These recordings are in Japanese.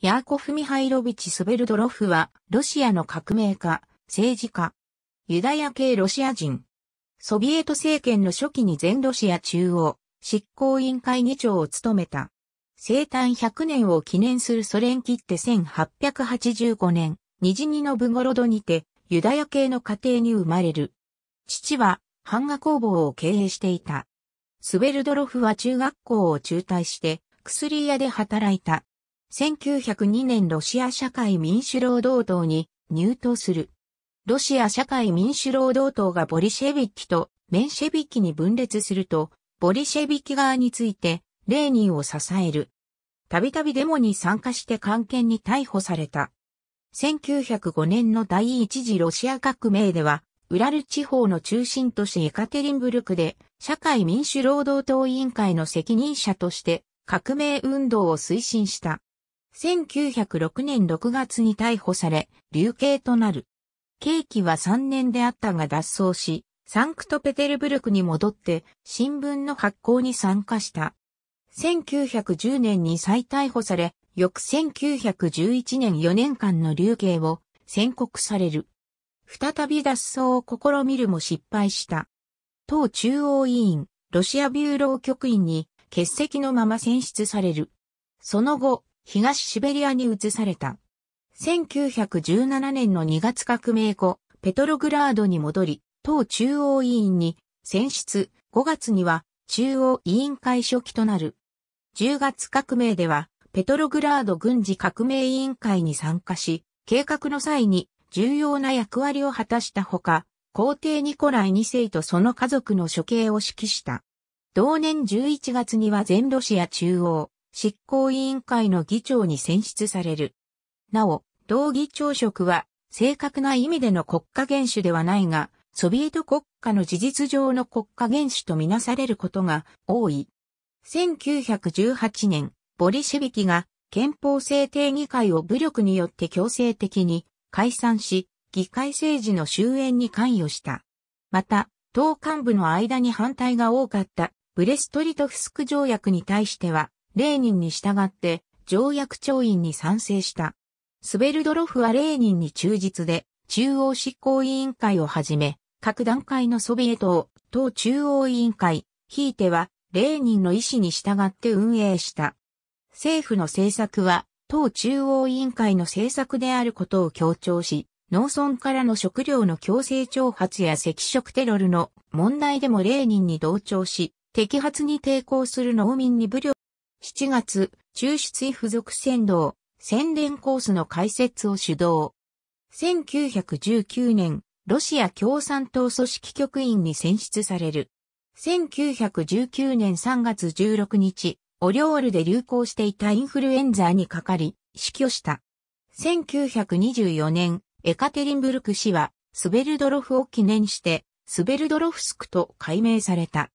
ヤーコフ・ミハイロビチ・スベルドロフは、ロシアの革命家、政治家、ユダヤ系ロシア人、ソビエト政権の初期に全ロシア中央執行委員会議長を務めた。生誕100年を記念するソ連切って1885年、ニジニノブゴロドにて、ユダヤ系の家庭に生まれる。父は、版画工房を経営していた。スベルドロフは中学校を中退して、薬屋で働いた。1902年ロシア社会民主労働党に入党する。ロシア社会民主労働党がボリシェビキとメンシェビキに分裂すると、ボリシェビキ側について、レーニンを支える。たびたびデモに参加して官係に逮捕された。1905年の第一次ロシア革命では、ウラル地方の中心都市エカテリンブルクで、社会民主労働党委員会の責任者として、革命運動を推進した。1906年6月に逮捕され、流刑となる。刑期は3年であったが脱走し、サンクトペテルブルクに戻って新聞の発行に参加した。1910年に再逮捕され、翌1911年4年間の流刑を宣告される。再び脱走を試みるも失敗した。党中央委員、ロシアビューロー局員に欠席のまま選出される。その後、東シベリアに移された。1917年の2月革命後、ペトログラードに戻り、党中央委員に選出、5月には中央委員会書記となる。10月革命では、ペトログラード軍事革命委員会に参加し、計画の際に重要な役割を果たしたほか、皇帝ニコライ2世とその家族の処刑を指揮した。同年11月には全ロシア中央、執行委員会の議長に選出される。なお、同議長職は正確な意味での国家元首ではないが、ソビエト国家の事実上の国家元首とみなされることが多い。1918年、ボリシェビキが憲法制定議会を武力によって強制的に解散し、議会政治の終焉に関与した。また、党幹部の間に反対が多かったブレストリトフスク条約に対しては、レーニンに従って条約調印に賛成した。スベルドロフはレーニンに忠実で、中央執行委員会をはじめ、各段階のソビエトを党中央委員会、ひいてはレーニンの意思に従って運営した。政府の政策は党中央委員会の政策であることを強調し、農村からの食料の強制挑発や赤色テロルの問題でもレーニンに同調し、摘発に抵抗する農民に武力7月、中出位付属船道、宣伝コースの開設を主導。1919年、ロシア共産党組織局員に選出される。1919年3月16日、オリオールで流行していたインフルエンザにかかり、死去した。1924年、エカテリンブルク氏は、スベルドロフを記念して、スベルドロフスクと改名された。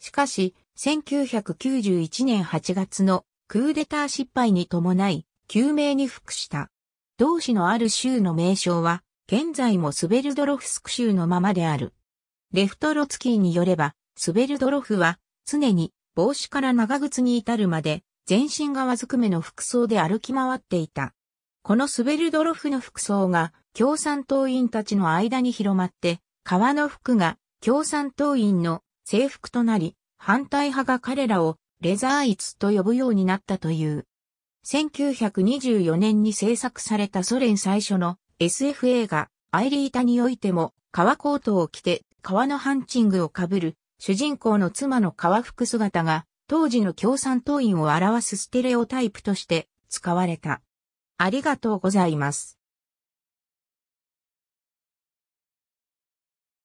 しかし、1991年8月のクーデター失敗に伴い、救命に服した。同市のある州の名称は、現在もスベルドロフスク州のままである。レフトロツキーによれば、スベルドロフは、常に帽子から長靴に至るまで、全身側ずくめの服装で歩き回っていた。このスベルドロフの服装が、共産党員たちの間に広まって、革の服が共産党員の制服となり、反対派が彼らをレザーイツと呼ぶようになったという。1924年に制作されたソ連最初の SF 映画アイリータにおいても革コートを着て革のハンチングをかぶる主人公の妻の革服姿が当時の共産党員を表すステレオタイプとして使われた。ありがとうございます。